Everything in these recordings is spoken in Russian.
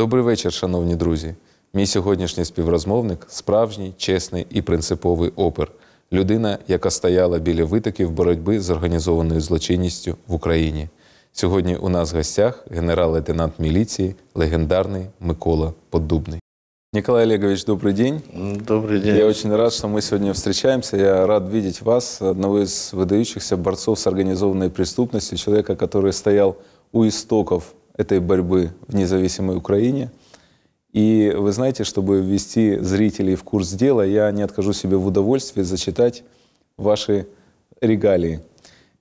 Добрий вечір, шановні друзі. Мій сьогоднішній співрозмовник справжній, чесний і принциповий опер, людина, яка стояла біля витоків боротьби з організованою злочинністю в Україні. Сьогодні у нас в гостях генерал-лейтенант міліції, легендарний Микола Поддубний. Николай Олегович, добрий день. Добрий день. Я очень рад, що ми сьогодні встречаемся. Я рад видеть вас, одного з видаючихся борцов з организованной преступностью, чоловіка, який стояв у истоков этой борьбы в независимой Украине. И вы знаете, чтобы ввести зрителей в курс дела, я не откажу себе в удовольствии зачитать ваши регалии.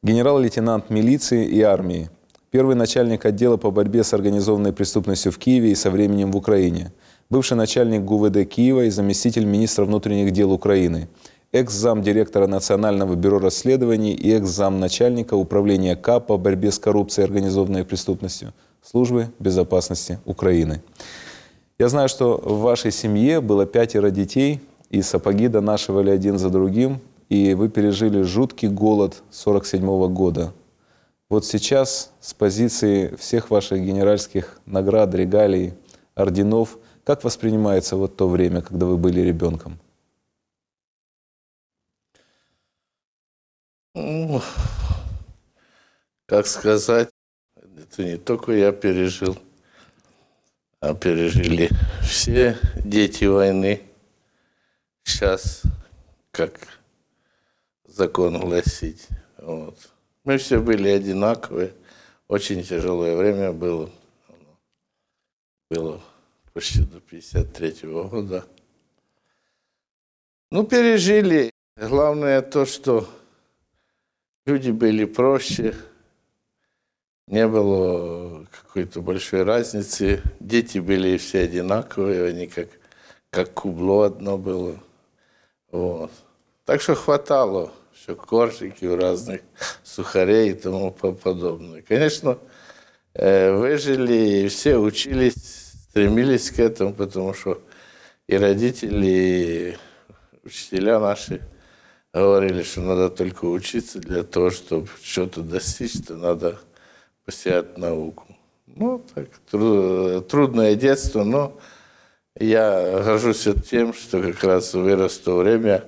Генерал-лейтенант милиции и армии, первый начальник отдела по борьбе с организованной преступностью в Киеве и со временем в Украине, бывший начальник ГУВД Киева и заместитель министра внутренних дел Украины, экс-зам директора Национального бюро расследований и экс-зам начальника управления К а по борьбе с коррупцией и организованной преступностью – Службы безопасности Украины. Я знаю, что в вашей семье было пятеро детей, и сапоги донашивали один за другим, и вы пережили жуткий голод 1947 года. Вот сейчас с позиции всех ваших генеральских наград, регалий, орденов, как воспринимается вот то время, когда вы были ребенком? Как сказать, это не только я пережил, а пережили все дети войны. Сейчас как закон гласить. Вот. Мы все были одинаковые. Очень тяжелое время было. Было почти до 53 -го года. Ну, пережили. Главное то, что люди были проще, не было э, какой-то большой разницы. Дети были все одинаковые, они как, как кубло одно было. Вот. Так что хватало все коржики разных, сухарей и тому подобное. Конечно, э, выжили, и все учились, стремились к этому, потому что и родители, и учителя наши говорили, что надо только учиться для того, чтобы что-то достичь, то надо посеять науку. Ну, так, трудное детство, но я горжусь тем, что как раз вырос в то время,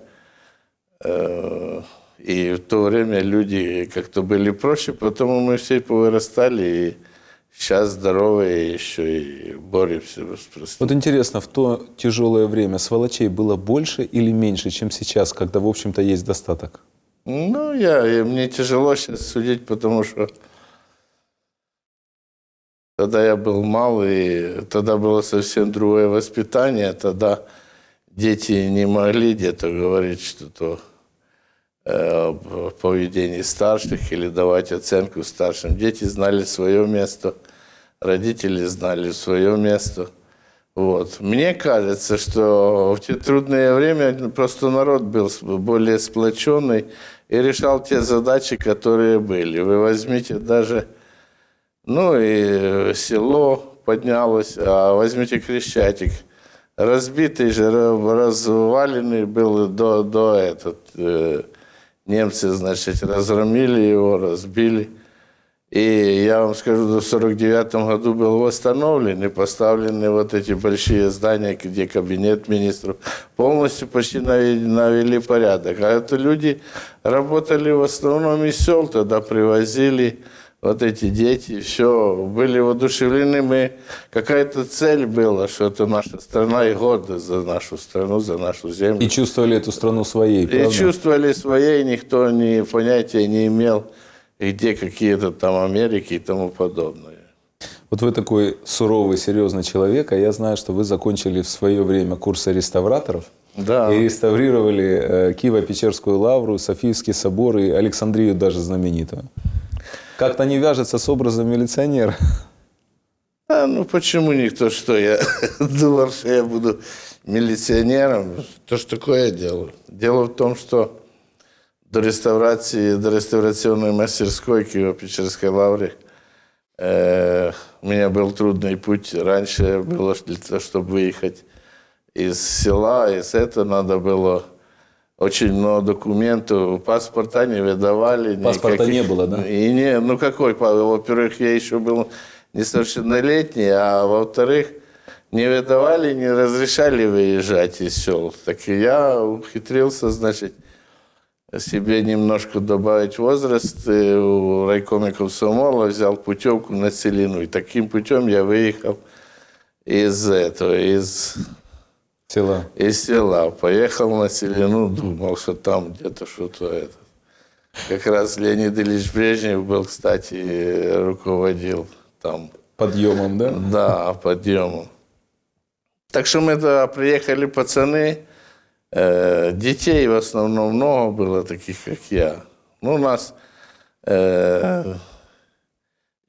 э, и в то время люди как-то были проще, потому мы все повырастали, и сейчас здоровые еще и боремся просто. Вот интересно, в то тяжелое время сволочей было больше или меньше, чем сейчас, когда, в общем-то, есть достаток? Ну, я, мне тяжело сейчас судить, потому что Тогда я был малый, и тогда было совсем другое воспитание. Тогда дети не могли где-то говорить что-то э, в поведении старших или давать оценку старшим. Дети знали свое место, родители знали свое место. Вот. Мне кажется, что в те трудные времена просто народ был более сплоченный и решал те задачи, которые были. Вы возьмите даже ну и э, село поднялось, а возьмите Крещатик. Разбитый же, разваленный был до, до этот. Э, немцы, значит, разгромили его, разбили. И я вам скажу, в 1949 году был восстановлен и поставлены вот эти большие здания, где кабинет министров. Полностью почти навели порядок. А это люди работали в основном из сел, тогда привозили вот эти дети, все, были воодушевлены, мы, какая-то цель была, что это наша страна и гордость за нашу страну, за нашу землю. И чувствовали эту страну своей, И чувствовали своей, никто ни понятия не имел, где какие-то там Америки и тому подобное. Вот вы такой суровый, серьезный человек, а я знаю, что вы закончили в свое время курсы реставраторов. Да. И реставрировали э, Киево-Печерскую лавру, Софийский собор и Александрию даже знаменитую как-то не вяжется с образом милиционера. А, ну почему никто, что я думал, что я буду милиционером? То, ж такое я делаю. Дело в том, что до реставрации, до реставрационной мастерской Киево-Печерской лавры э, у меня был трудный путь. Раньше было, для того, чтобы выехать из села, из этого надо было очень много документов, паспорта не выдавали. Паспорта никаких. не было, да? И не, ну какой, во-первых, я еще был несовершеннолетний, а во-вторых, не выдавали, не разрешали выезжать из сел. Так и я ухитрился, значит, себе немножко добавить возраст. И у райкома комсомола взял путевку на Целину. И таким путем я выехал из этого, из Села. Из села. Поехал на селину, думал, что там где-то что-то это. Как раз Леонид Ильич Брежнев был, кстати, руководил там. Подъемом, да? Да, подъемом. Так что мы туда приехали пацаны. Э, детей в основном много было таких, как я. Ну, у нас э,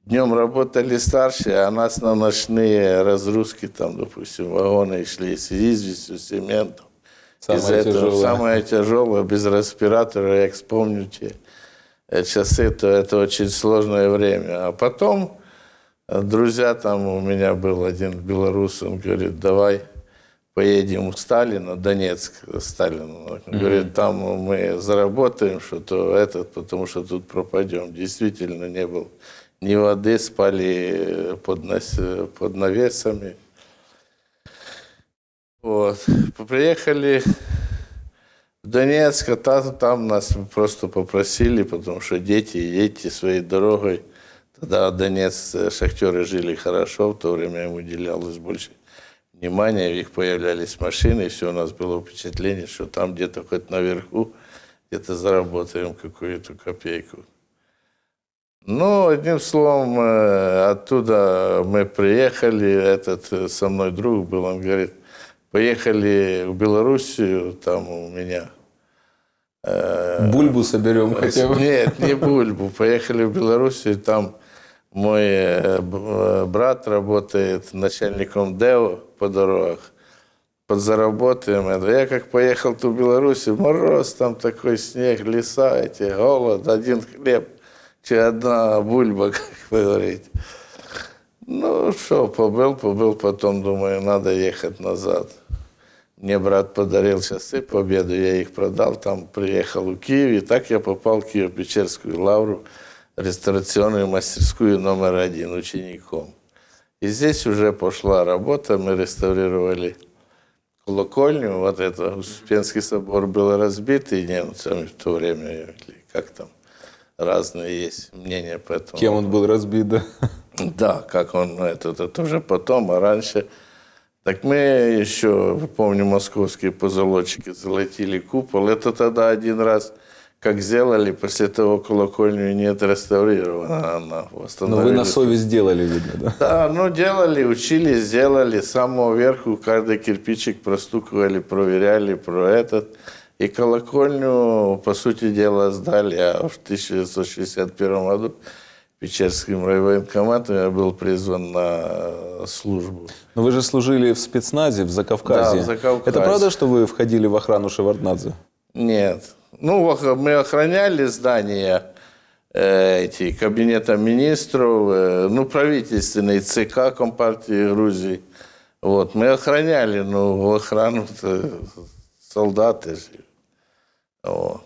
Днем работали старшие, а нас на ночные разгрузки, там, допустим, вагоны шли с известью, цементом. Самое Из этого тяжелое. самое тяжелое, без респиратора, как вспомните э, часы, то это очень сложное время. А потом э, друзья там, у меня был один белорус, он говорит, давай поедем в Сталина, Донецк, э, Сталина. mm-hmm. говорит, там мы заработаем что-то этот, потому что тут пропадем. Действительно не был ни воды, спали э, под, нас, э, под навесами. Вот. Приехали в Донецк, а там, там нас просто попросили, потому что дети, дети своей дорогой. Тогда Донецк, шахтеры жили хорошо, в то время им уделялось больше внимания, у них появлялись машины, и все, у нас было впечатление, что там где-то хоть наверху где-то заработаем какую-то копейку. Ну, одним словом, э, оттуда мы приехали, этот э, со мной друг был, он говорит, поехали в Белоруссию, там у меня... Э, бульбу соберем хотя бы. Нет, не бульбу. Поехали в Белоруссию, там мой брат работает начальником ДЭО по дорогах. Подзаработаем. Я как поехал в ту Белоруссию, мороз, там такой снег, леса эти, голод, один хлеб чи одна бульба, как вы говорите. Ну, что, побыл, побыл, потом думаю, надо ехать назад. Мне брат подарил часы победу, я их продал, там приехал в Киев, и так я попал в Киев-Печерскую лавру, реставрационную мастерскую номер один учеником. И здесь уже пошла работа, мы реставрировали колокольню, вот это Успенский собор был разбит и немцами в то время, или как там – разные есть мнения по этому. Кем он был разбит, да? Да, как он ну, это, это уже потом, а раньше. Так мы еще, помню, московские позолотчики золотили купол. Это тогда один раз как сделали, после того колокольню нет реставрирована она. Но вы на совесть делали, видно, да? Да, ну делали, учили, сделали. С самого верху каждый кирпичик простукивали, проверяли про этот. И колокольню, по сути дела, сдали. А в 1961 году Печерским райвоенкоматом я был призван на службу. Но вы же служили в спецназе в Закавказье. Да, в Закавказье. Это правда, что вы входили в охрану Шеварднадзе? Нет. Ну, мы охраняли здания э, эти, кабинета министров, э, ну, правительственный ЦК Компартии Грузии. Вот, мы охраняли, но ну, охрану солдаты жили. Э,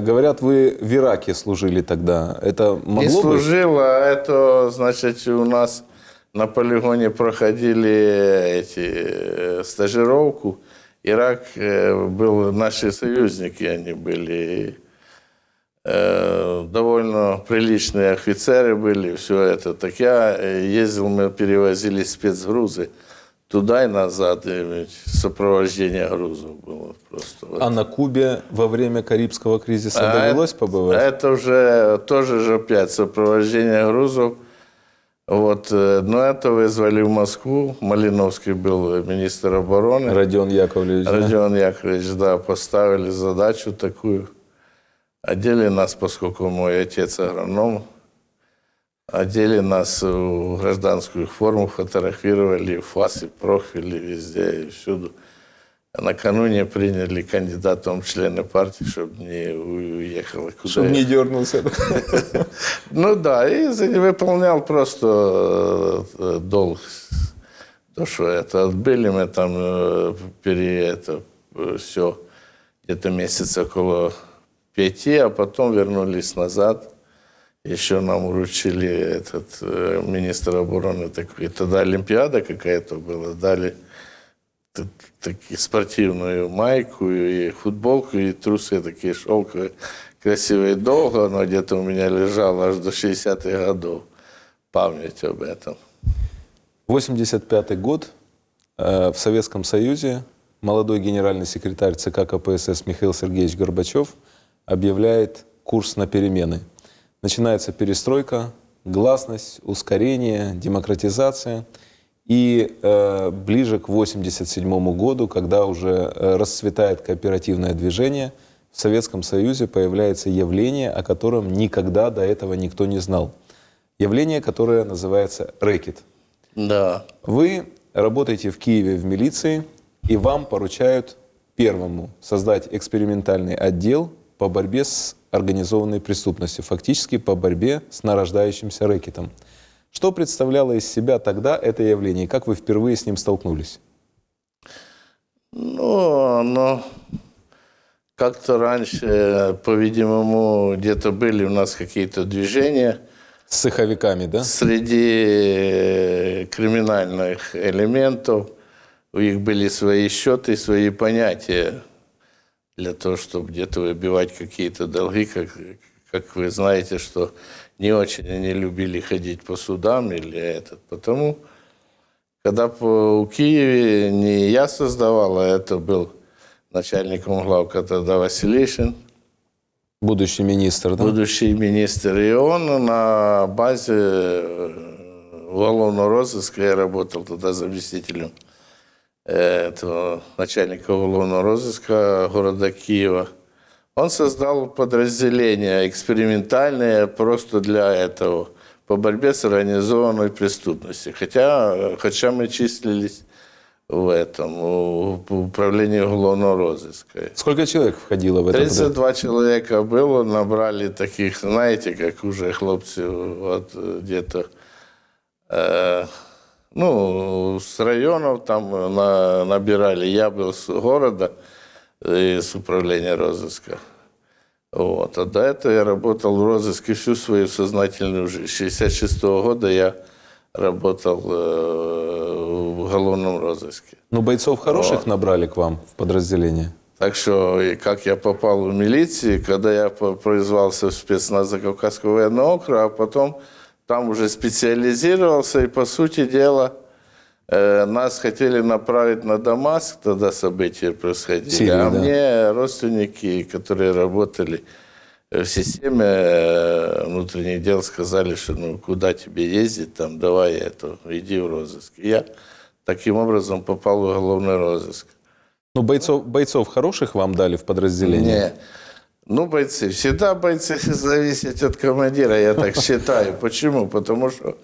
говорят, вы в Ираке служили тогда. Это могло Не служила, быть? А это, значит, у нас на полигоне проходили эти э, стажировку. Ирак э, был, наши союзники они были, довольно приличные офицеры были, все это. Так я ездил, мы перевозили спецгрузы туда и назад, и сопровождение грузов было просто. Вот. А на Кубе во время Карибского кризиса а довелось побывать? А это уже тоже же опять сопровождение грузов. Вот, э, но это вызвали в Москву. Малиновский был министр обороны. Родион Яковлевич. Родион да? Яковлевич, да, поставили задачу такую. Одели нас, поскольку мой отец агроном, одели нас в гражданскую форму, фотографировали фасы, профили везде и всюду. Накануне приняли кандидатом в члены партии, чтобы не уехало куда. Чтобы не дернулся. Ну да, и выполнял просто э, долг. То, что это отбили мы там э, пере, это, э, все где-то месяц около пяти, а потом вернулись назад – еще нам уручили этот э, министр обороны такой. Тогда Олимпиада какая-то была. Дали такие спортивную майку и футболку, и трусы такие шелковые, красивые. Долго но где-то у меня лежало аж до 60-х годов. Память об этом. 85 год. Э, в Советском Союзе молодой генеральный секретарь ЦК КПСС Михаил Сергеевич Горбачев объявляет курс на перемены – начинается перестройка, гласность, ускорение, демократизация. И э, ближе к 1987 году, когда уже э, расцветает кооперативное движение, в Советском Союзе появляется явление, о котором никогда до этого никто не знал. Явление, которое называется рэкет. Да. Вы работаете в Киеве в милиции, и вам поручают первому создать экспериментальный отдел по борьбе с организованной преступности, фактически по борьбе с нарождающимся рэкетом. Что представляло из себя тогда это явление, и как вы впервые с ним столкнулись? Ну, оно как-то раньше, по-видимому, где-то были у нас какие-то движения. С цеховиками, да? Среди э, криминальных элементов. У них были свои счеты, свои понятия для того, чтобы где-то выбивать какие-то долги, как, как вы знаете, что не очень они любили ходить по судам или этот. Потому, когда по, у Киеве не я создавал, а это был начальником главка тогда Василишин. Будущий министр, да? Будущий министр. И он на базе уголовного э, розыска, я работал тогда заместителем Э, этого начальника уголовного розыска города Киева. Он создал подразделение экспериментальное просто для этого, по борьбе с организованной преступностью. Хотя, хотя мы числились в этом, в управлении уголовного розыска. Сколько человек входило в это? 32 человека было, набрали таких, знаете, как уже хлопцы, вот где-то э, ну, с районов там э, на, набирали. Я был с города, э, из управления розыска. Вот. А до этого я работал в розыске всю свою сознательную жизнь. С 1966 года я работал э, в уголовном розыске. Ну, бойцов хороших вот. набрали к вам в подразделение? Так что, и как я попал в милицию, когда я произвался в спецназ Закавказского военного округа, а потом там уже специализировался, и, по сути дела, э, нас хотели направить на Дамаск, тогда события происходили. Сирии, а да. мне родственники, которые работали э, в системе э, внутренних дел, сказали, что ну куда тебе ездить, там давай это, иди в розыск. я таким образом попал в уголовный розыск. Ну, бойцов, бойцов хороших вам дали в подразделение? Нет. Ну, бойцы, всегда бойцы зависят от командира, я так считаю. Почему? Потому что,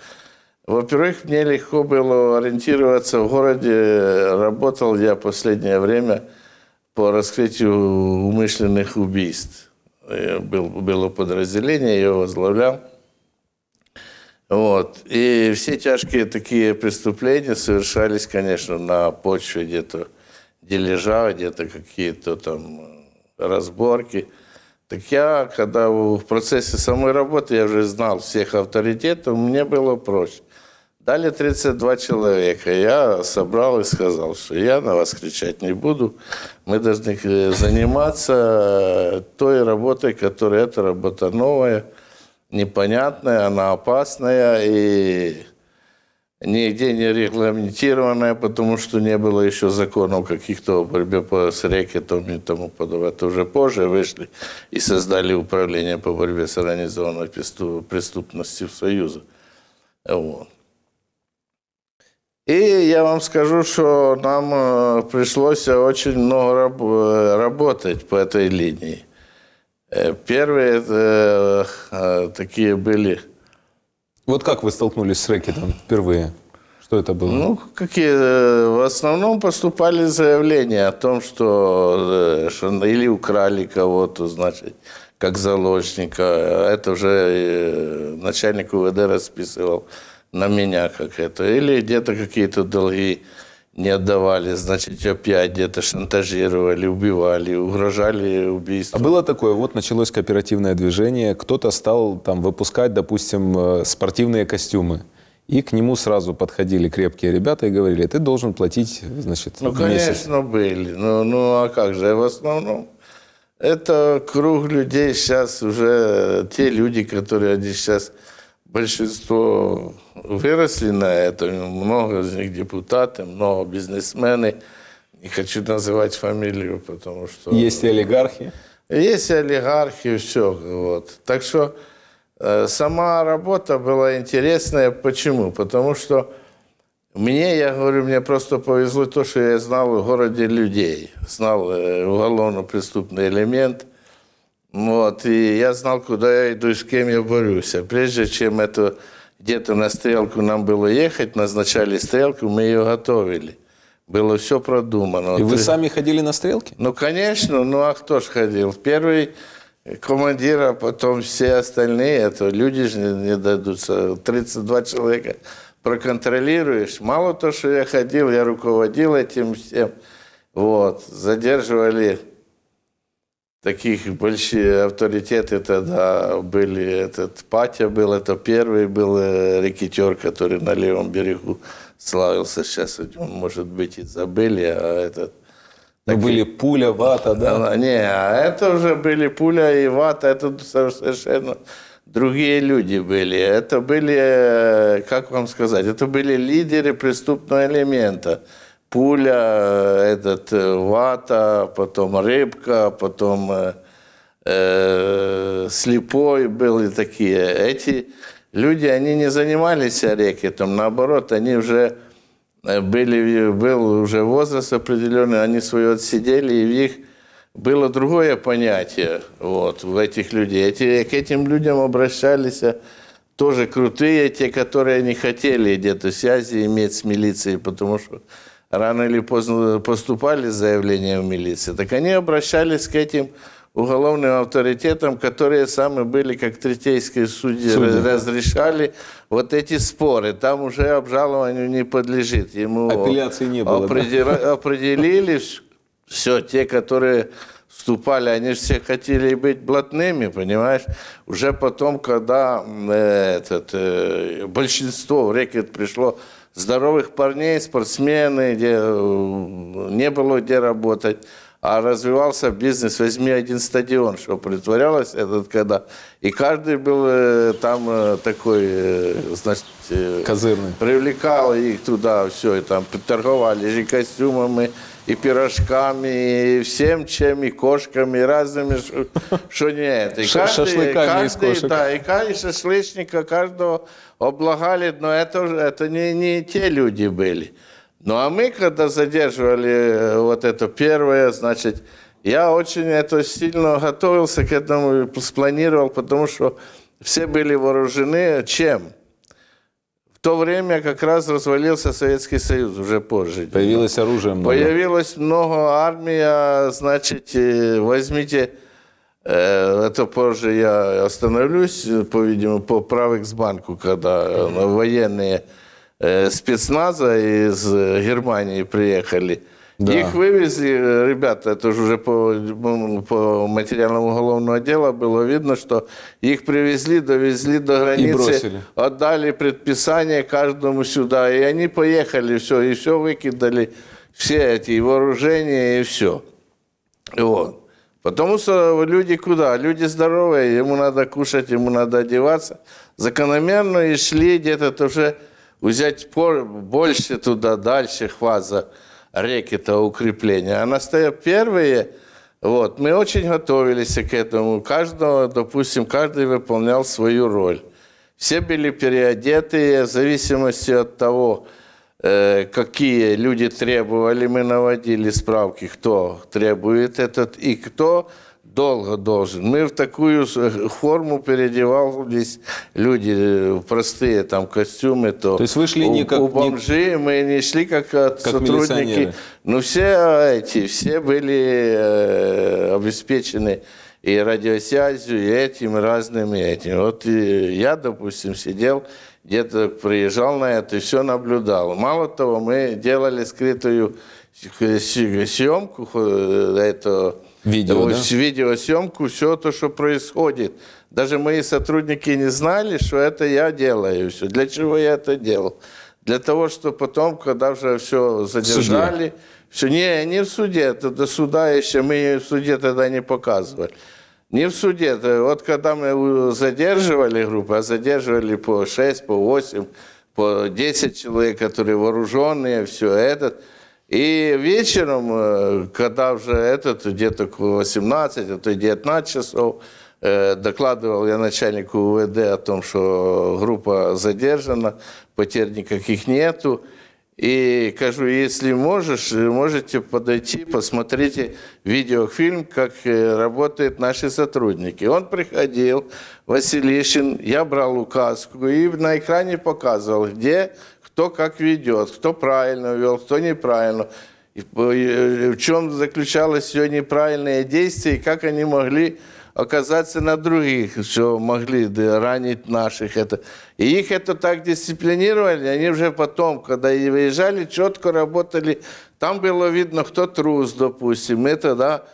во-первых, мне легко было ориентироваться в городе. Работал я последнее время по раскрытию умышленных убийств. Был, было подразделение, я его возглавлял. Вот. И все тяжкие такие преступления совершались, конечно, на почве где-то дележа, где-то какие-то там разборки – так я, когда в процессе самой работы, я уже знал всех авторитетов, мне было проще. Дали 32 человека. Я собрал и сказал, что я на вас кричать не буду. Мы должны э, заниматься э, той работой, которая эта работа новая, непонятная, она опасная. И нигде не регламентированная, потому что не было еще законов каких-то о борьбе с рэкетом и тому подобное. Это уже позже вышли и создали управление по борьбе с организованной преступностью в Союзе. Вот. И я вам скажу, что нам э, пришлось очень много э, работать по этой линии. Э, первые такие были вот как вы столкнулись с рэкетом впервые? Что это было? Ну, какие э, в основном поступали заявления о том, э, что или украли кого-то, значит, как заложника. Это уже э, начальник УВД расписывал на меня как это. Или где-то какие-то долги не отдавали, значит, опять где-то шантажировали, убивали, угрожали убийством. А было такое, вот началось кооперативное движение, кто-то стал там выпускать, допустим, э, спортивные костюмы. И к нему сразу подходили крепкие ребята и говорили, ты должен платить, значит, Ну, конечно, были. Ну, ну, а как же, в основном это круг людей сейчас уже, те люди, которые они сейчас, большинство выросли на этом. Много из них депутаты, много бизнесмены. Не хочу называть фамилию, потому что... Есть и олигархи? Есть и олигархи, все. Вот. Так что э, сама работа была интересная. Почему? Потому что мне, я говорю, мне просто повезло то, что я знал в городе людей. Знал э, уголовно-преступный элемент. Вот, и я знал, куда я иду и с кем я борюсь. А прежде чем это где-то на стрелку нам было ехать, назначали стрелку, мы ее готовили. Было все продумано. И вот вы Ты... сами ходили на стрелки? Ну, конечно, ну а кто ж ходил? Первый командир, а потом все остальные, это а люди же не, не дадутся. 32 человека проконтролируешь. Мало то, что я ходил, я руководил этим всем. Вот, задерживали таких большие авторитеты тогда были. Этот Патя был, это первый был э, рекетер, который на левом берегу славился. Сейчас, может быть, и забыли, а этот... Ну, были пуля, вата, да? А, не, а это уже были пуля и вата, это совершенно другие люди были. Это были, э, как вам сказать, это были лидеры преступного элемента пуля, э, этот, э, вата, потом рыбка, потом э, э, слепой были такие. Эти люди, они не занимались рекетом, наоборот, они уже были, был уже возраст определенный, они свое отсидели, и в них было другое понятие вот, в этих людей. Эти, к этим людям обращались тоже крутые, те, которые не хотели где-то связи иметь с милицией, потому что рано или поздно поступали заявления в милицию, так они обращались к этим уголовным авторитетам, которые сами были, как третейские судьи, судьи. разрешали вот эти споры. Там уже обжалованию не подлежит. Ему Апелляции не было. Определи, определили все, те, которые вступали, они все хотели быть блатными, понимаешь? Уже потом, когда этот, э, большинство в рекет пришло здоровых парней, спортсмены, где, э, не было где работать а развивался бизнес. Возьми один стадион, что притворялось этот когда. И каждый был э, там э, такой, э, значит... Козырный. Привлекал их туда все, и там торговали и костюмами, и пирожками, и всем чем, и кошками, и разными, что не И каждый, Шашлыками каждый, из кошек. Да, и каждый шашлычника, каждого облагали, но это, это не, не те люди были. Ну а мы, когда задерживали э, вот это первое, значит, я очень это сильно готовился к этому, спланировал, потому что все были вооружены чем? В то время как раз развалился Советский Союз уже позже. Появилось оружие много. Появилось много армия, а, значит, возьмите, э, это позже я остановлюсь, по-видимому, э, по правых Правексбанку, когда военные... mm Э, спецназа из э, Германии приехали. Да. Их вывезли, э, ребята, это же уже по, ну, по материалам уголовного дела было видно, что их привезли, довезли до границы, отдали предписание каждому сюда, и они поехали, все, и все выкидали, все эти и вооружения и все. Вот. Потому что люди куда? Люди здоровые, ему надо кушать, ему надо одеваться. Закономерно и шли где-то уже взять больше туда, дальше хваза реки-то укрепления. А настоят первые, вот, мы очень готовились к этому. Каждого, допустим, каждый выполнял свою роль. Все были переодетые в зависимости от того, э, какие люди требовали, мы наводили справки, кто требует этот и кто долго должен. Мы в такую э, форму переодевались, люди э, простые, там, костюмы. То, то есть вы шли у, не как... У бомжи не... мы не шли как, э, как сотрудники. Но ну, все эти, все были обеспечены и радиосвязью, и этим, и разными этим. Вот я, допустим, сидел где-то приезжал на это и все наблюдал. Мало того, мы делали скрытую съемку этого Видео, да? Видеосъемку, все то, что происходит. Даже мои сотрудники не знали, что это я делаю. Все. Для чего я это делал? Для того, чтобы потом, когда уже все задержали... Все, не, не в суде, это до суда еще, мы в суде тогда не показывали. Не в суде, это, вот когда мы задерживали группу, а задерживали по 6, по 8, по 10 человек, которые вооруженные, все это... И вечером, э, когда уже этот, где-то к 18, а то и 19 часов, э, докладывал я начальнику УВД о том, что группа задержана, потерь никаких нету. И кажу, если можешь, э, можете подойти, посмотрите видеофильм, как работают наши сотрудники. Он приходил, Василишин, я брал указку и на экране показывал, где кто как ведет, кто правильно вел, кто неправильно, и в чем заключалось все неправильные действия, и как они могли оказаться на других, что могли да, ранить наших. Это. И их это так дисциплинировали, они уже потом, когда и выезжали, четко работали. Там было видно, кто трус, допустим. это да.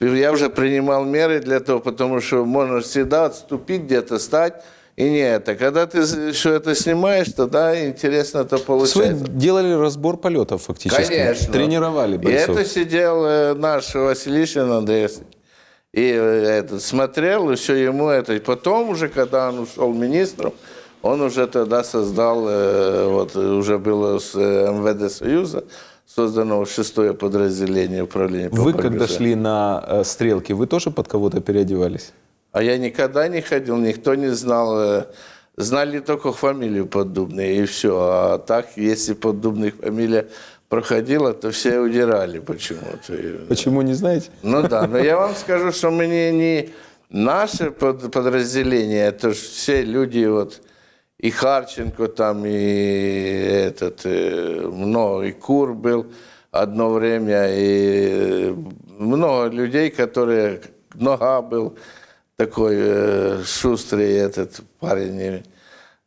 я уже принимал меры для того, потому что можно всегда отступить, где-то стать, и нет, а Когда ты все это снимаешь, тогда интересно это получается. Вы делали разбор полетов фактически. Конечно. Тренировали бойцов. И это сидел э, наш Василий Андрей. И э, этот, смотрел, и все ему это. И потом уже, когда он ушел министром, он уже тогда создал, э, вот уже было с МВД Союза, создано шестое подразделение управления. Вы, по когда шли на стрелки, вы тоже под кого-то переодевались? А я никогда не ходил, никто не знал. Э, знали только фамилию поддубные и все. А так, если поддубных фамилия проходила, то все удирали почему-то. Почему, не знаете? Ну да, но я вам скажу, что мы не наше подразделение, это же все люди, вот, и Харченко там, и этот, э, много, и Кур был одно время, и э, много людей, которые, Нога был, такой э, шустрый этот парень.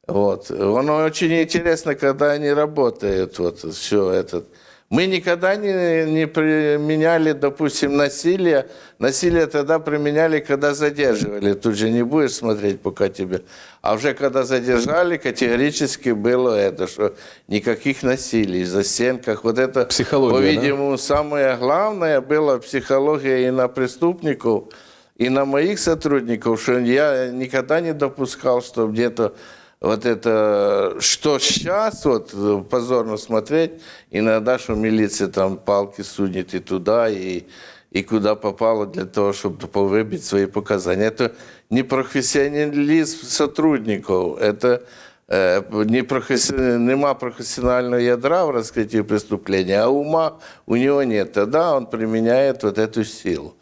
Вот. Он очень интересно, когда они работают, вот все этот. Мы никогда не, не применяли, допустим, насилие. Насилие тогда применяли, когда задерживали. Тут же не будешь смотреть, пока тебе. А уже когда задержали, категорически было это, что никаких насилий, За застенках. Вот это, по-видимому, да? самое главное было психология и на преступников – и на моих сотрудников, что я никогда не допускал, что где-то вот это, что сейчас вот э, позорно смотреть, иногда, что милиция там палки судит и туда, и, и куда попало для того, чтобы выбить свои показания. Это не профессионализм сотрудников, это э, не професс... нема профессионального ядра в раскрытии преступления, а ума у него нет. Тогда он применяет вот эту силу.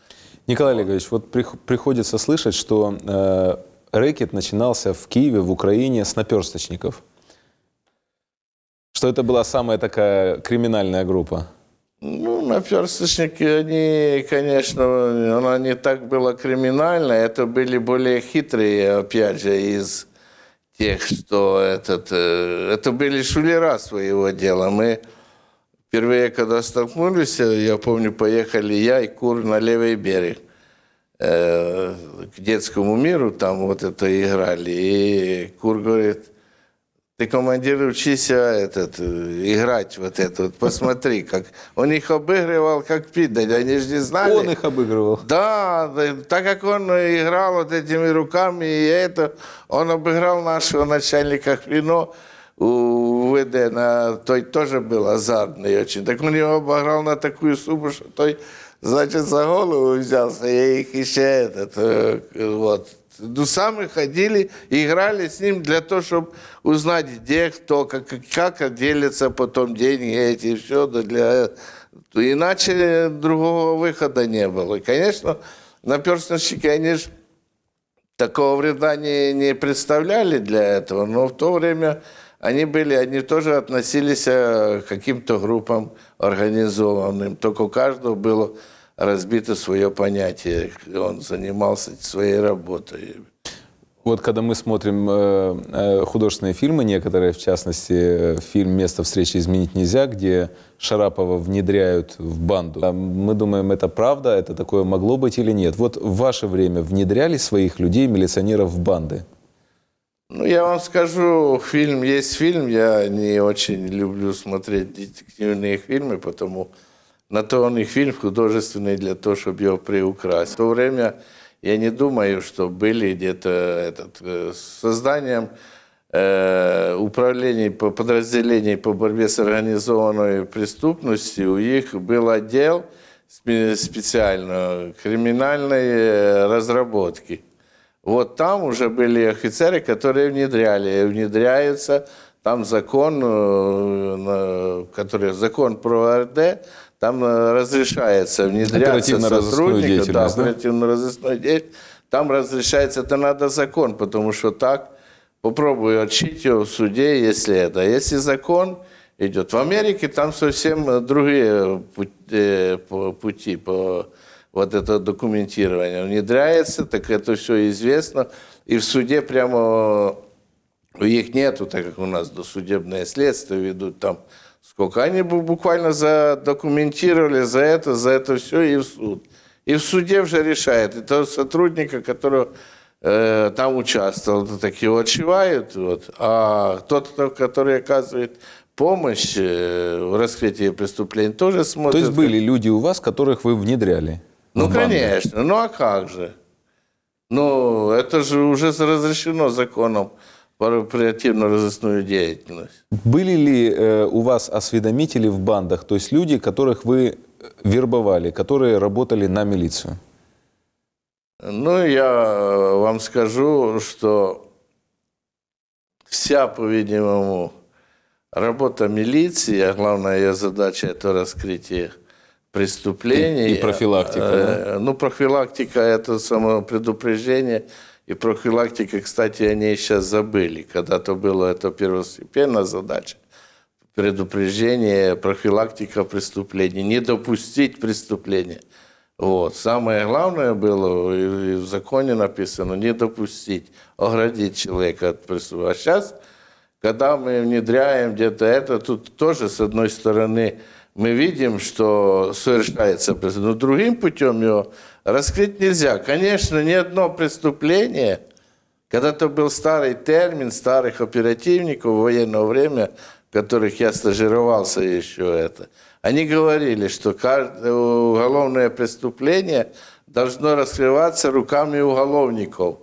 Николай Олегович, вот приходится слышать, что э, рэкет начинался в Киеве, в Украине с наперсточников. Что это была самая такая криминальная группа? Ну, наперсточники, они, конечно, она не так была криминальна. Это были более хитрые, опять же, из тех, что этот... Э, это были шулера своего дела. Мы Впервые, когда столкнулись, э, я помню, поехали я и Кур на левый берег э, к детскому миру, там вот это играли. И Кур говорит, ты, командир, учись а, этот, э, играть вот это, вот посмотри, как... Он их обыгрывал, как пидать, они же не знали. Он их обыгрывал? Да, так как он э, играл вот этими руками и это, он обыграл нашего начальника Хрино, у ВД на той тоже был азартный очень. Так он его обыграл на такую сумму, что той, значит, за голову взялся. Я их еще этот, э, вот. Ну, сами ходили, играли с ним для того, чтобы узнать, где кто, как, как делятся потом деньги эти, все. Для... Иначе другого выхода не было. И, конечно, наперстничники, они же такого вреда не, не представляли для этого. Но в то время они были, они тоже относились э, к каким-то группам организованным. Только у каждого было разбито свое понятие. Он занимался своей работой. Вот когда мы смотрим э, э, художественные фильмы, некоторые, в частности, фильм «Место встречи изменить нельзя», где Шарапова внедряют в банду, мы думаем, это правда, это такое могло быть или нет. Вот в ваше время внедряли своих людей, милиционеров в банды? Ну, я вам скажу, фильм есть фильм. Я не очень люблю смотреть детективные фильмы, потому на то он и фильм художественный для того, чтобы его приукрасить. В то время я не думаю, что были где-то этот, э, с созданием э, управлений по подразделений по борьбе с организованной преступностью. У них был отдел специально криминальной э, разработки. Вот там уже были офицеры, которые внедряли, внедряются. Там закон, э, который закон про РД, там э, разрешается внедряться сотрудника, да, оперативно-розыскную деятельность. Там разрешается, это надо закон, потому что так попробую отшить его в суде, если это. Если закон идет. В Америке там совсем э, другие пути по вот это документирование внедряется, так это все известно. И в суде прямо у ну, них нету, так как у нас досудебное следствие ведут там сколько. Они бы буквально задокументировали за это, за это все и в суд. И в суде уже решает. И того сотрудника, который э, там участвовал, так его отшивают. Вот. А тот, который оказывает помощь э, в раскрытии преступлений, тоже смотрит. То есть были люди у вас, которых вы внедряли? Ну, конечно. Ну, а как же? Ну, это же уже разрешено законом про оперативно-розыскную деятельность. Были ли э, у вас осведомители в бандах, то есть люди, которых вы э, вербовали, которые работали на милицию? Ну, я э, вам скажу, что вся, по-видимому, работа милиции, а главная ее задача – это раскрытие – преступлений. И профилактика. Да? Э, ну, профилактика – это само предупреждение И профилактика, кстати, они сейчас забыли. Когда-то было это первостепенная задача. Предупреждение, профилактика преступлений. Не допустить преступления. Вот. Самое главное было, и в законе написано, не допустить, оградить человека от преступления. А сейчас, когда мы внедряем где-то это, тут тоже, с одной стороны, мы видим, что совершается но другим путем его раскрыть нельзя. Конечно, ни одно преступление, когда-то был старый термин старых оперативников в военное время, в которых я стажировался еще это, они говорили, что каждое уголовное преступление должно раскрываться руками уголовников.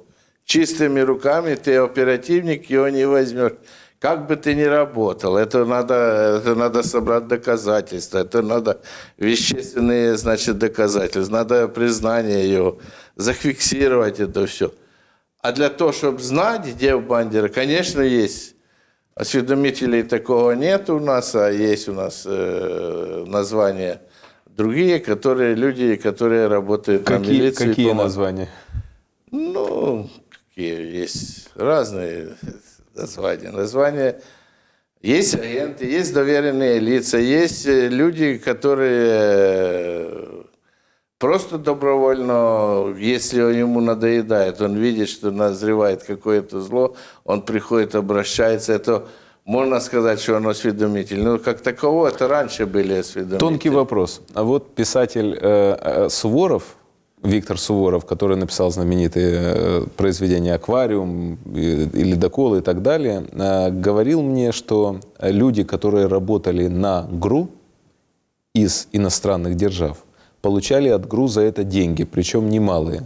Чистыми руками ты оперативник, его не возьмешь. Как бы ты ни работал, это надо, это надо собрать доказательства, это надо вещественные, значит, доказательства, надо признание его, зафиксировать это все. А для того, чтобы знать, где бандера, конечно, есть. Осведомителей такого нет у нас, а есть у нас э, названия другие, которые люди, которые работают какие, на милиции. Какие названия? Ну, какие есть разные название. Название есть агенты, есть доверенные лица, есть э, люди, которые э, просто добровольно, если ему надоедает, он видит, что назревает какое-то зло, он приходит, обращается. Это можно сказать, что он осведомитель. Но ну, как таково, это раньше были осведомители. Тонкий вопрос. А вот писатель э, э, Суворов Виктор Суворов, который написал знаменитые э, произведения «Аквариум» и «Ледоколы» и так далее, э, говорил мне, что люди, которые работали на ГРУ из иностранных держав, получали от ГРУ за это деньги, причем немалые.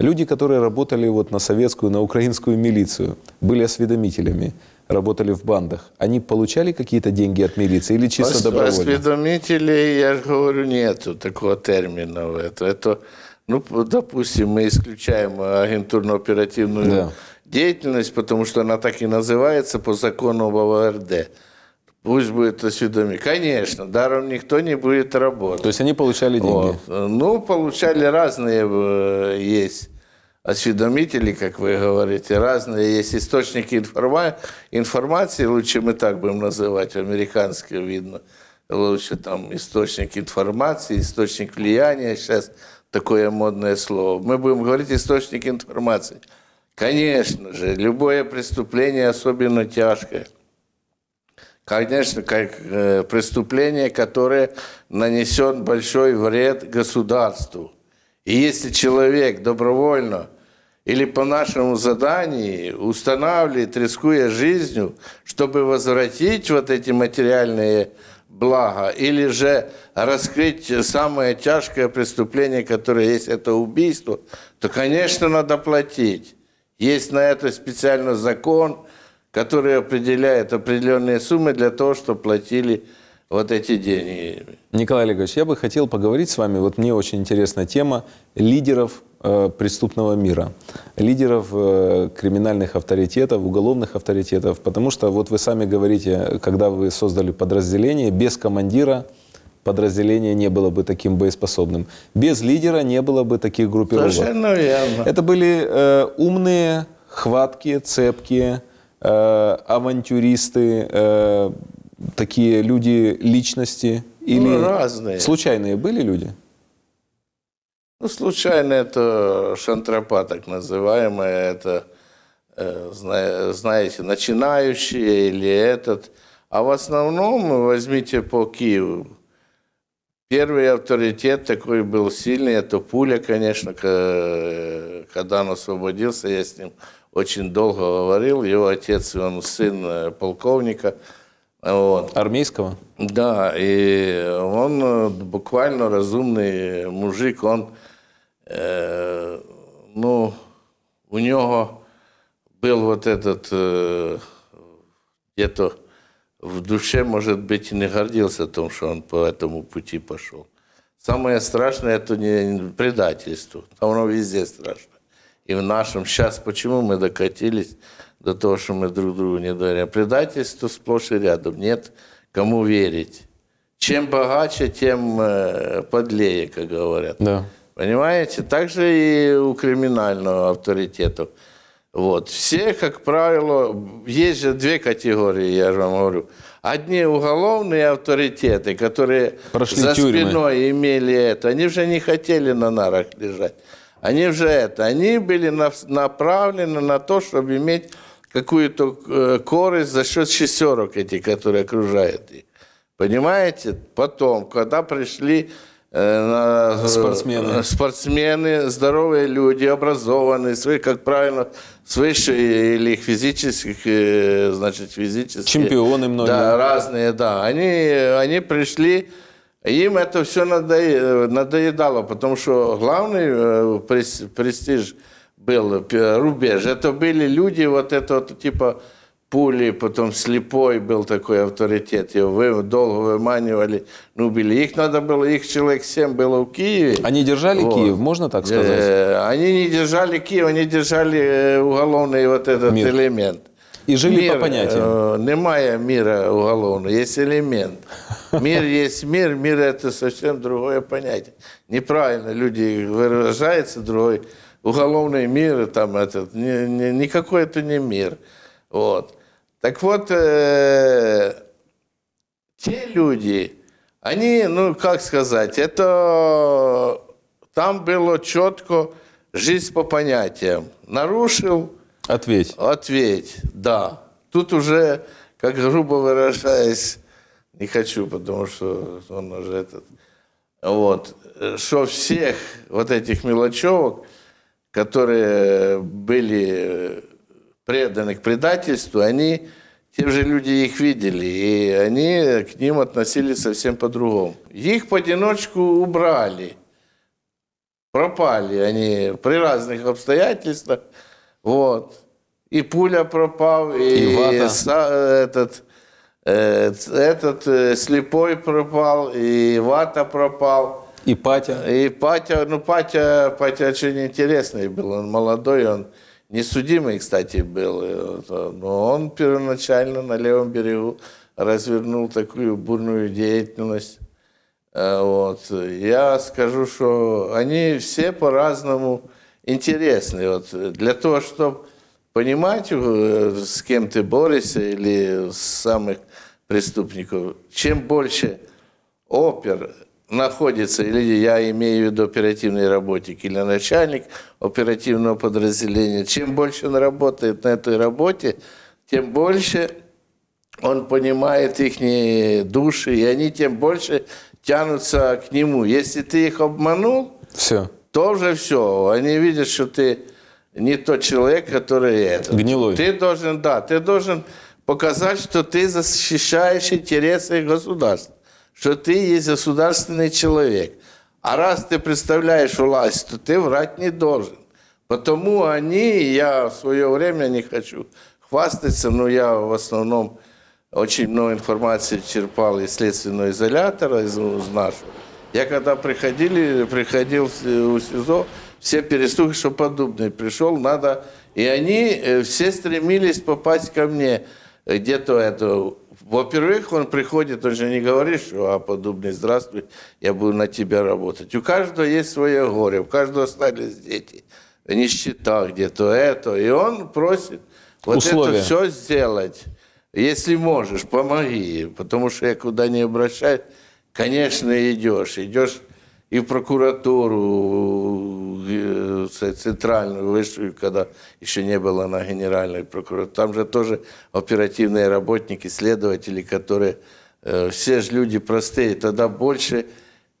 Люди, которые работали вот на советскую, на украинскую милицию, были осведомителями, работали в бандах, они получали какие-то деньги от милиции или чисто добровольно? Осведомителей, я же говорю, нету такого термина в это. Это ну, допустим, мы исключаем э, агентурно-оперативную да. деятельность, потому что она так и называется по закону об ОВРД. Пусть будет осведомление. Конечно, даром никто не будет работать. То есть они получали деньги? Вот. Ну, получали разные э, есть осведомители, как вы говорите, разные есть источники информа информации, лучше мы так будем называть, американские видно, лучше там источник информации, источник влияния сейчас – такое модное слово. Мы будем говорить источник информации. Конечно же, любое преступление, особенно тяжкое, конечно, как э, преступление, которое нанесет большой вред государству. И если человек добровольно или по нашему заданию устанавливает, рискуя жизнью, чтобы возвратить вот эти материальные благо, или же раскрыть самое тяжкое преступление, которое есть, это убийство, то, конечно, надо платить. Есть на это специально закон, который определяет определенные суммы для того, чтобы платили вот эти деньги. Николай Олегович, я бы хотел поговорить с вами, вот мне очень интересна тема лидеров Э, преступного мира, лидеров э, криминальных авторитетов, уголовных авторитетов, потому что вот вы сами говорите, когда вы создали подразделение, без командира подразделение не было бы таким боеспособным. Без лидера не было бы таких группировок. Совершенно верно. Это были э, умные, хваткие, цепкие, э, авантюристы, э, такие люди личности. Или ну, разные. Случайные были люди? Ну, случайно это шантропа, так называемая, это, э, знаете, начинающие или этот. А в основном, возьмите по Киеву, первый авторитет такой был сильный, это Пуля, конечно, э, когда он освободился, я с ним очень долго говорил, его отец, он сын э, полковника, вот. Армейского? Да, и он буквально разумный мужик, он Э, ну, у него был вот этот, э, где-то в душе, может быть, и не гордился тем, что он по этому пути пошел. Самое страшное – это не предательство. Там оно везде страшно. И в нашем сейчас почему мы докатились до того, что мы друг другу не доверяем? Предательство сплошь и рядом. Нет кому верить. Чем богаче, тем э, подлее, как говорят. Да. Понимаете? Так же и у криминального авторитета. Вот. Все, как правило, есть же две категории, я же вам говорю. Одни уголовные авторитеты, которые Прошли за тюрьмы. спиной имели это, они уже не хотели на нарах лежать. Они уже это, они были направлены на то, чтобы иметь какую-то э, корость за счет шестерок этих, которые окружают их. Понимаете? Потом, когда пришли Э, э, спортсмены. спортсмены, здоровые люди, образованные, свои, как правило, с высшей или физических, значит, физических. Чемпионы многие. Да, разные, да. Они, они пришли, им это все надоедало, потому что главный э, престиж был рубеж. Это были люди вот этого типа пули, потом слепой был такой авторитет, его вы, долго выманивали, ну, били. Их надо было, их человек семь было в Киеве. Они держали вот. Киев, можно так сказать? Э, они не держали Киев, они держали э, уголовный вот этот Мир. элемент. И жили мир, по понятиям. Э, немає мира уголовного, есть элемент. Мир есть мир, мир это совсем другое понятие. Неправильно люди выражаются, другой уголовный мир, там этот, ни, ни, никакой это не мир. Вот. Так вот, э, те люди, они, ну, как сказать, это там было четко жизнь по понятиям. Нарушил... Ответь. Ответь, да. Тут уже, как грубо выражаясь, не хочу, потому что он уже этот... Вот. Что всех вот этих мелочевок, которые были преданных предательству, они, те же люди их видели, и они к ним относились совсем по-другому. Их поодиночку убрали, пропали они при разных обстоятельствах, вот. И пуля пропал, и, и вата. этот, э, этот э, слепой пропал, и вата пропал – и Патя. И Патя, ну Патя, Патя очень интересный был, он молодой, он Несудимый, кстати, был, э, но он первоначально на левом берегу развернул такую бурную деятельность. Э, вот. Я скажу, что они все по-разному интересны. Вот для того, чтобы понимать, э, с кем ты борешься или с самых преступников, чем больше опер находится, или я имею в виду оперативный работник, или начальник оперативного подразделения, чем больше он работает на этой работе, тем больше он понимает их души, и они тем больше тянутся к нему. Если ты их обманул, все. то уже все. Они видят, что ты не тот человек, который это. Гнилой. Ты должен, да, ты должен показать, что ты защищаешь интересы государства что ты есть государственный человек. А раз ты представляешь власть, то ты врать не должен. Потому они, я в свое время не хочу хвастаться, но я в основном очень много информации черпал из следственного изолятора, из, из нашего. Я когда приходили, приходил в СИЗО, все перестуки, что подобное. Пришел, надо... И они э, все стремились попасть ко мне где-то это во-первых, он приходит, он же не говорит, что «А, подобный, здравствуй, я буду на тебя работать». У каждого есть свое горе, у каждого остались дети. Нищета где-то, это. И он просит вот Условия. это все сделать. Если можешь, помоги. Потому что я куда не обращаюсь, конечно, идешь. Идешь и в прокуратуру э, центральную высшую, когда еще не было на генеральной прокуратуре. Там же тоже оперативные работники, следователи, которые э, все же люди простые, тогда больше.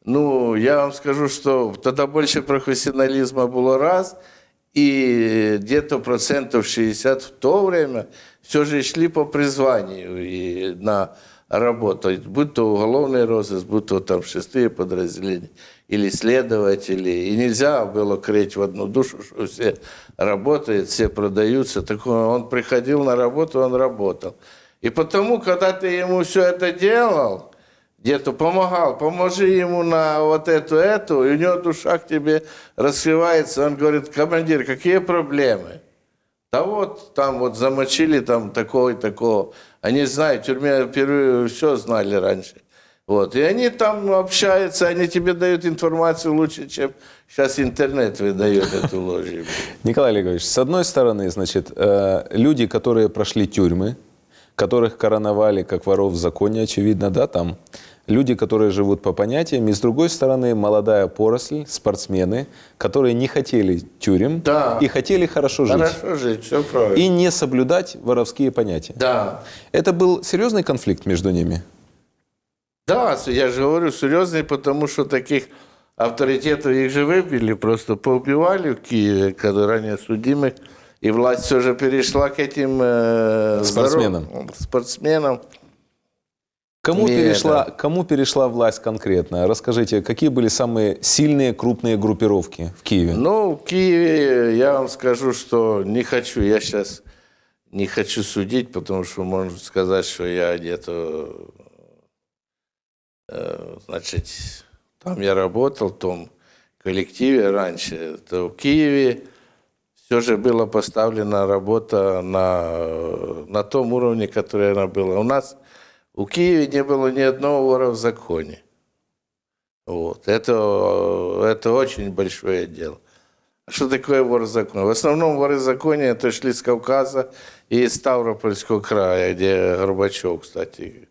Ну, я вам скажу, что тогда больше профессионализма было раз, и где-то процентов 60 в то время все же шли по призванию и на работу, будь то уголовный розыск, будь то там шестые подразделения или следователи И нельзя было крыть в одну душу, что все работают, все продаются. Так он приходил на работу, он работал. И потому, когда ты ему все это делал, где-то помогал, поможи ему на вот эту, эту, и у него душа к тебе раскрывается. Он говорит, командир, какие проблемы? Да вот, там вот замочили там такого и такого. Они знают, в тюрьме все знали раньше. Вот. И они там общаются, они тебе дают информацию лучше, чем сейчас интернет выдает эту ложь. Николай Олегович, с одной стороны, значит, э, люди, которые прошли тюрьмы, которых короновали как воров в законе, очевидно, да, там, люди, которые живут по понятиям, и с другой стороны молодая поросль, спортсмены, которые не хотели тюрем да. и хотели хорошо жить. Хорошо жить, все правильно. И не соблюдать воровские понятия. Да. Это был серьезный конфликт между ними? Да, я же говорю, серьезный, потому что таких авторитетов их же выбили, просто поубивали в Киеве, когда ранее судимых. И власть все же перешла к этим э, спортсменам. Здоров... спортсменам. Кому, Нет, перешла, да. кому перешла власть конкретно? Расскажите, какие были самые сильные крупные группировки в Киеве? Ну, в Киеве э, я вам скажу, что не хочу. Я сейчас не хочу судить, потому что можно сказать, что я где-то Э, значит, там я работал, в том коллективе раньше, это в Киеве все же была поставлена работа на, на том уровне, который она была. У нас у Киеве не было ни одного вора в законе. Вот. Это, это очень большое дело. А что такое вор в законе? В основном воры в законе это шли с Кавказа и из Ставропольского края, где Горбачев, кстати,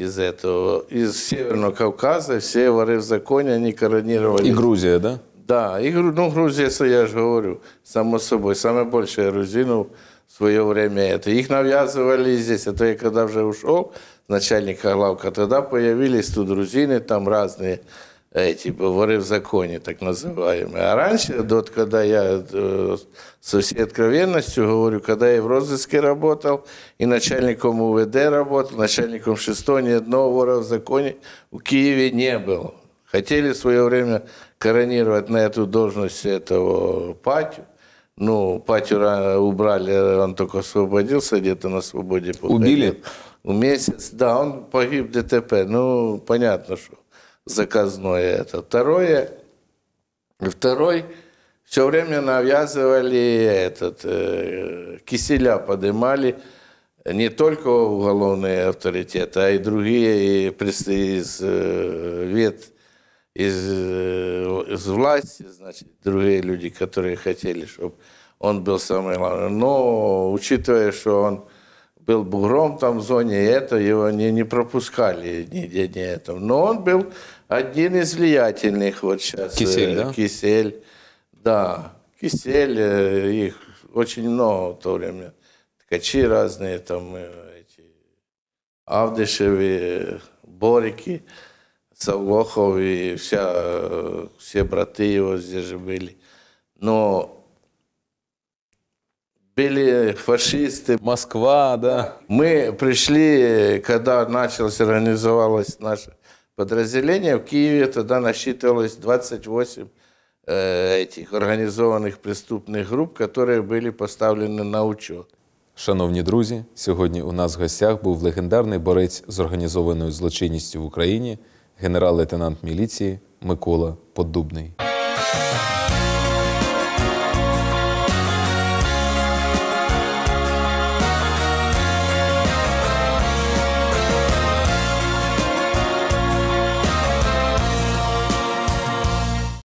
из этого, из Северного Кавказа, все воры в законе, они коронировали. И Грузия, да? Да, и, ну, Грузия, если я же говорю, само собой, самое большее грузинов в свое время это. Их навязывали здесь, а то я когда уже ушел, начальник Орлавка, тогда появились тут грузины, там разные эти воры в законе, так называемые. А раньше, вот, когда я э, со всей откровенностью говорю, когда я в розыске работал, и начальником УВД работал, начальником ШИСТО, ни одного вора в законе в Киеве не было. Хотели в свое время коронировать на эту должность этого Патю, ну, Патю убрали, он только освободился где-то на свободе. Убили? Месяц, да, он погиб в ДТП. Ну, понятно, что заказное это. Второе, второй все время навязывали этот, э, киселя поднимали, не только уголовные авторитеты, а и другие и из э, вет, из, э, из власти, значит, другие люди, которые хотели, чтобы он был самый главный. Но учитывая, что он был бугром там в зоне, и это его не, не пропускали нигде не это. Но он был один из влиятельных вот сейчас. Кисель, э, да? Кисель, да. Кисель, э, их очень много в то время. Ткачи разные там, э, эти, Авдышевы, Борики, Савлохов и вся, все браты его здесь же были. Но были фашисты, Москва, да. Мы пришли, когда началось, организовалось наше подразделение, в Киеве тогда насчитывалось 28 э, этих організованих преступних груп, які були поставлені на учет. Шановні друзі, сьогодні у нас в гостях був легендарний борець з організованою злочинністю в Україні, генерал-лейтенант міліції Микола Поддубний.